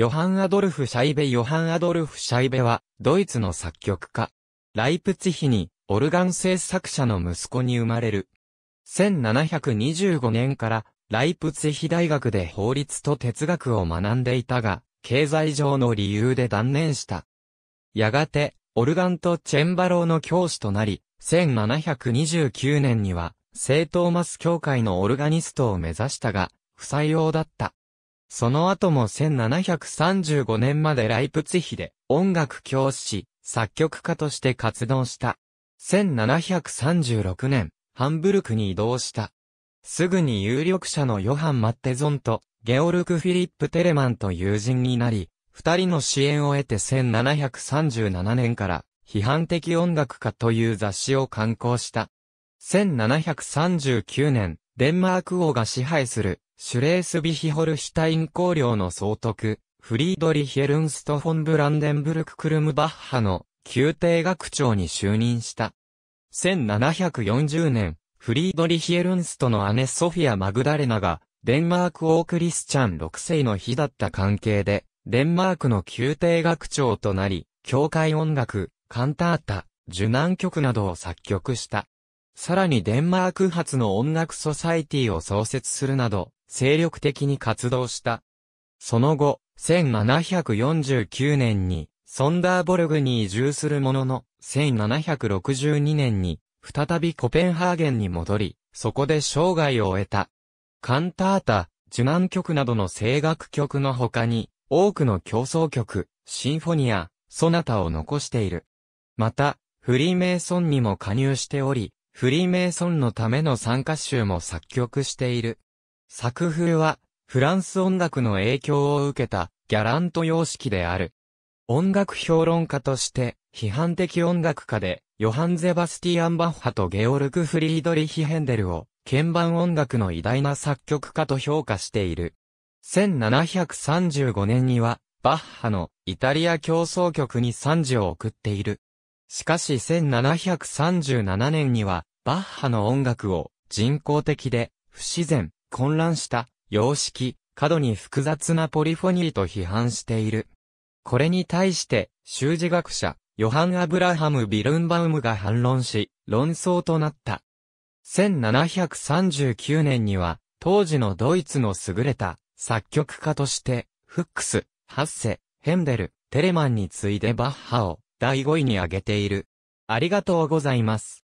ヨハン・アドルフ・シャイベヨハン・アドルフ・シャイベは、ドイツの作曲家。ライプツィヒに、オルガン製作者の息子に生まれる。1725年から、ライプツィヒ大学で法律と哲学を学んでいたが、経済上の理由で断念した。やがて、オルガンとチェンバローの教師となり、1729年には、聖トーマス教会のオルガニストを目指したが、不採用だった。その後も1735年までライプツヒで音楽教師、作曲家として活動した。1736年、ハンブルクに移動した。すぐに有力者のヨハン・マッテゾンとゲオルク・フィリップ・テレマンと友人になり、二人の支援を得て1737年から批判的音楽家という雑誌を刊行した。1739年、デンマーク王が支配するシュレースビヒホルシュタイン公領の総督、フリードリヒエルンスト・フォン・ブランデンブルク・クルムバッハの宮廷学長に就任した。1740年、フリードリヒエルンストの姉ソフィア・マグダレナが、デンマーク王クリスチャン6世の日だった関係で、デンマークの宮廷学長となり、教会音楽、カンタータ、受難曲などを作曲した。さらにデンマーク発の音楽ソサイティを創設するなど、精力的に活動した。その後、1749年に、ソンダーボルグに移住するものの、1762年に、再びコペンハーゲンに戻り、そこで生涯を終えた。カンタータ、受難曲などの声楽曲の他に、多くの競争曲、シンフォニア、ソナタを残している。また、フリーメイソンにも加入しており、フリーメイソンのための参加集も作曲している。作風は、フランス音楽の影響を受けた、ギャラント様式である。音楽評論家として、批判的音楽家で、ヨハン・ゼバスティアン・バッハとゲオルク・フリードリヒ・ヘンデルを、鍵盤音楽の偉大な作曲家と評価している。1735年には、バッハのイタリア競争曲に賛辞を送っている。しかし1737年には、バッハの音楽を人工的で不自然、混乱した様式、過度に複雑なポリフォニーと批判している。これに対して、修辞学者、ヨハン・アブラハム・ビルンバウムが反論し、論争となった。1739年には、当時のドイツの優れた作曲家として、フックス、ハッセ、ヘンデル、テレマンに次いでバッハを第5位に挙げている。ありがとうございます。